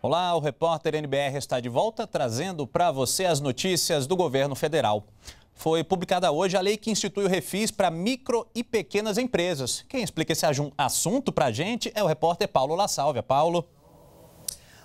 Olá, o repórter NBR está de volta trazendo para você as notícias do governo federal. Foi publicada hoje a lei que institui o refis para micro e pequenas empresas. Quem explica esse assunto para a gente é o repórter Paulo La Sálvia. Paulo.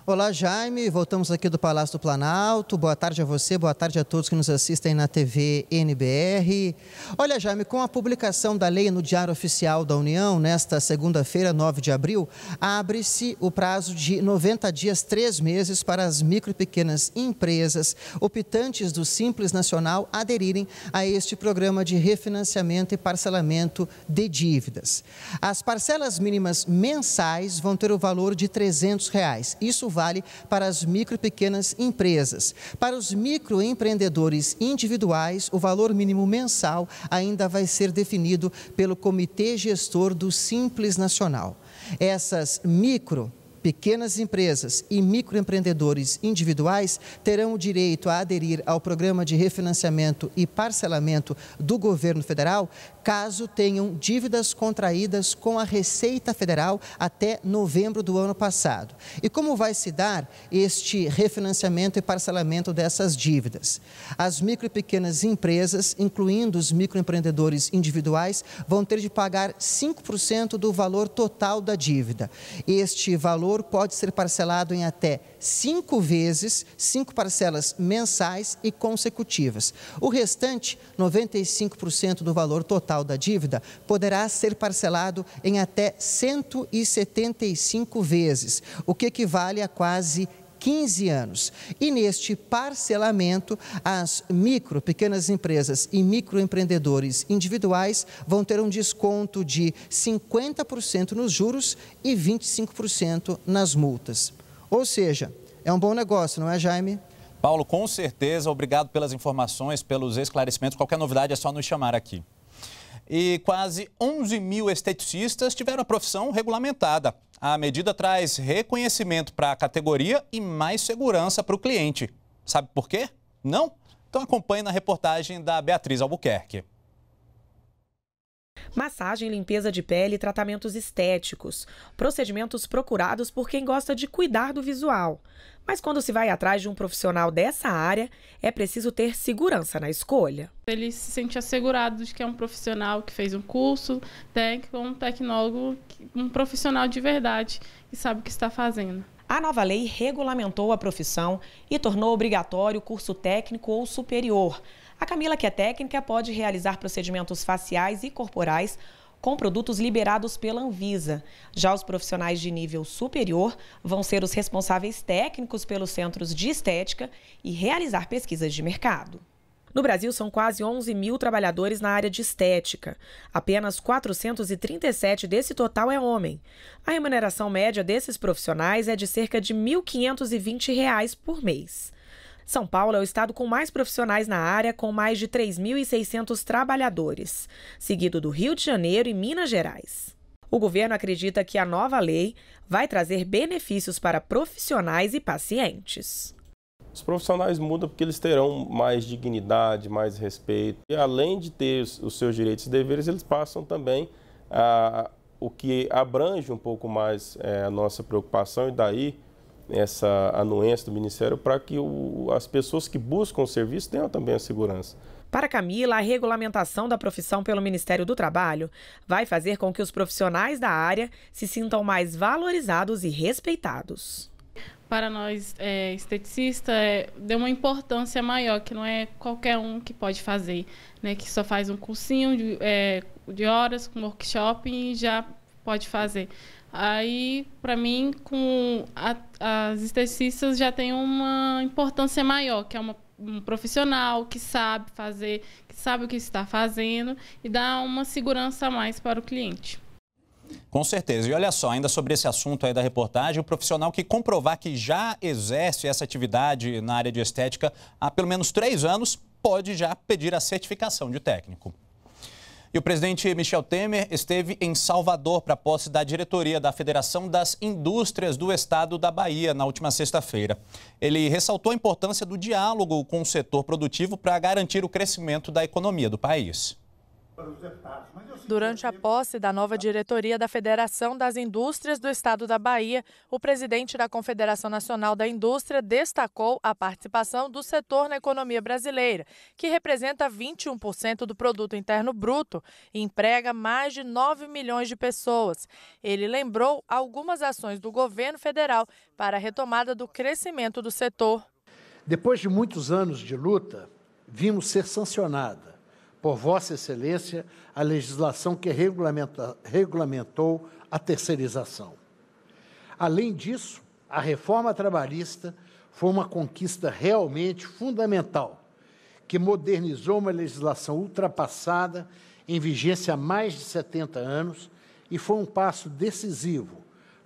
Olá, Jaime. Voltamos aqui do Palácio do Planalto. Boa tarde a você, boa tarde a todos que nos assistem na TV NBR. Olha, Jaime, com a publicação da lei no Diário Oficial da União, nesta segunda-feira, 9 de abril, abre-se o prazo de 90 dias, três meses, para as micro e pequenas empresas optantes do Simples Nacional aderirem a este programa de refinanciamento e parcelamento de dívidas. As parcelas mínimas mensais vão ter o valor de R$ 300. Reais. Isso vale para as micro e pequenas empresas. Para os microempreendedores individuais, o valor mínimo mensal ainda vai ser definido pelo Comitê Gestor do Simples Nacional. Essas micro Pequenas empresas e microempreendedores individuais terão o direito a aderir ao programa de refinanciamento e parcelamento do governo federal caso tenham dívidas contraídas com a Receita Federal até novembro do ano passado. E como vai se dar este refinanciamento e parcelamento dessas dívidas? As micro e pequenas empresas, incluindo os microempreendedores individuais, vão ter de pagar 5% do valor total da dívida. Este valor valor pode ser parcelado em até cinco vezes, cinco parcelas mensais e consecutivas. O restante, 95% do valor total da dívida, poderá ser parcelado em até 175 vezes, o que equivale a quase 15 anos. E neste parcelamento, as micro, pequenas empresas e microempreendedores individuais vão ter um desconto de 50% nos juros e 25% nas multas. Ou seja, é um bom negócio, não é, Jaime? Paulo, com certeza. Obrigado pelas informações, pelos esclarecimentos. Qualquer novidade é só nos chamar aqui e quase 11 mil esteticistas tiveram a profissão regulamentada. A medida traz reconhecimento para a categoria e mais segurança para o cliente. Sabe por quê? Não? Então acompanhe na reportagem da Beatriz Albuquerque massagem, limpeza de pele e tratamentos estéticos. Procedimentos procurados por quem gosta de cuidar do visual. Mas quando se vai atrás de um profissional dessa área, é preciso ter segurança na escolha. Ele se sente assegurado de que é um profissional que fez um curso, técnico, um tecnólogo, um profissional de verdade que sabe o que está fazendo. A nova lei regulamentou a profissão e tornou obrigatório o curso técnico ou superior a Camila, que é técnica, pode realizar procedimentos faciais e corporais com produtos liberados pela Anvisa. Já os profissionais de nível superior vão ser os responsáveis técnicos pelos centros de estética e realizar pesquisas de mercado. No Brasil, são quase 11 mil trabalhadores na área de estética. Apenas 437 desse total é homem. A remuneração média desses profissionais é de cerca de R$ 1.520 por mês. São Paulo é o estado com mais profissionais na área, com mais de 3.600 trabalhadores, seguido do Rio de Janeiro e Minas Gerais. O governo acredita que a nova lei vai trazer benefícios para profissionais e pacientes. Os profissionais mudam porque eles terão mais dignidade, mais respeito. E além de ter os seus direitos e deveres, eles passam também a, o que abrange um pouco mais é, a nossa preocupação, e daí essa anuência do Ministério para que o, as pessoas que buscam o serviço tenham também a segurança. Para Camila, a regulamentação da profissão pelo Ministério do Trabalho vai fazer com que os profissionais da área se sintam mais valorizados e respeitados. Para nós, é, esteticista, é, deu uma importância maior, que não é qualquer um que pode fazer, né? que só faz um cursinho de, é, de horas, um workshop e já pode fazer. Aí, para mim, com a, as esteticistas já tem uma importância maior, que é uma, um profissional que sabe fazer, que sabe o que está fazendo e dá uma segurança a mais para o cliente. Com certeza. E olha só, ainda sobre esse assunto aí da reportagem, o profissional que comprovar que já exerce essa atividade na área de estética há pelo menos três anos pode já pedir a certificação de técnico. E o presidente Michel Temer esteve em Salvador para a posse da diretoria da Federação das Indústrias do Estado da Bahia na última sexta-feira. Ele ressaltou a importância do diálogo com o setor produtivo para garantir o crescimento da economia do país. Durante a posse da nova diretoria da Federação das Indústrias do Estado da Bahia, o presidente da Confederação Nacional da Indústria destacou a participação do setor na economia brasileira, que representa 21% do produto interno bruto e emprega mais de 9 milhões de pessoas. Ele lembrou algumas ações do governo federal para a retomada do crescimento do setor. Depois de muitos anos de luta, vimos ser sancionada por Vossa Excelência, a legislação que regulamenta, regulamentou a terceirização. Além disso, a reforma trabalhista foi uma conquista realmente fundamental, que modernizou uma legislação ultrapassada, em vigência há mais de 70 anos, e foi um passo decisivo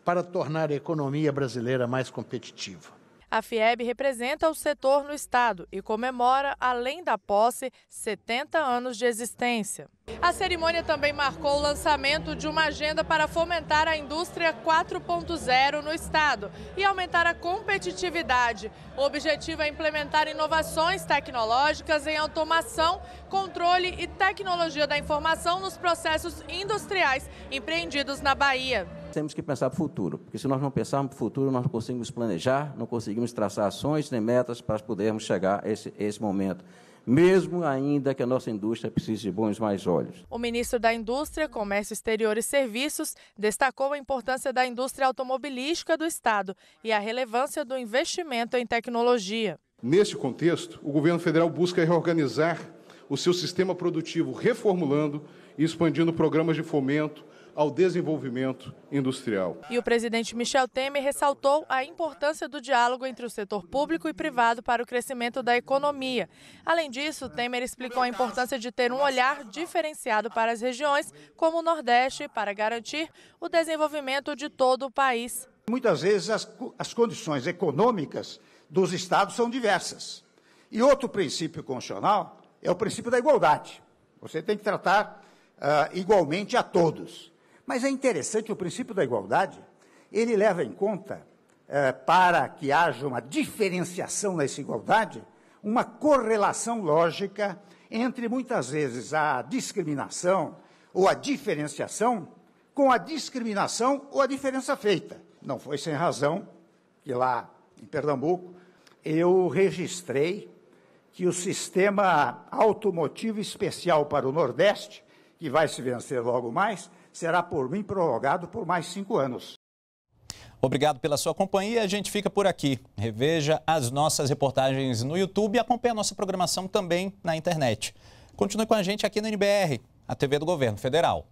para tornar a economia brasileira mais competitiva. A FIEB representa o setor no estado e comemora, além da posse, 70 anos de existência. A cerimônia também marcou o lançamento de uma agenda para fomentar a indústria 4.0 no estado e aumentar a competitividade. O objetivo é implementar inovações tecnológicas em automação, controle e tecnologia da informação nos processos industriais empreendidos na Bahia temos que pensar para o futuro, porque se nós não pensarmos para o futuro, nós não conseguimos planejar, não conseguimos traçar ações nem metas para podermos chegar a esse, esse momento mesmo ainda que a nossa indústria precise de bons mais olhos. O ministro da Indústria, Comércio Exterior e Serviços destacou a importância da indústria automobilística do Estado e a relevância do investimento em tecnologia. Neste contexto, o governo federal busca reorganizar o seu sistema produtivo, reformulando e expandindo programas de fomento ao desenvolvimento industrial. E o presidente Michel Temer ressaltou a importância do diálogo entre o setor público e privado para o crescimento da economia. Além disso, Temer explicou a importância de ter um olhar diferenciado para as regiões, como o Nordeste, para garantir o desenvolvimento de todo o país. Muitas vezes as, as condições econômicas dos estados são diversas. E outro princípio constitucional é o princípio da igualdade. Você tem que tratar uh, igualmente a todos. Mas é interessante o princípio da igualdade, ele leva em conta, é, para que haja uma diferenciação nessa igualdade, uma correlação lógica entre muitas vezes a discriminação ou a diferenciação com a discriminação ou a diferença feita. Não foi sem razão que lá em Pernambuco eu registrei que o sistema automotivo especial para o Nordeste, que vai se vencer logo mais, será por mim prorrogado por mais cinco anos. Obrigado pela sua companhia. A gente fica por aqui. Reveja as nossas reportagens no YouTube e acompanhe a nossa programação também na internet. Continue com a gente aqui no NBR, a TV do Governo Federal.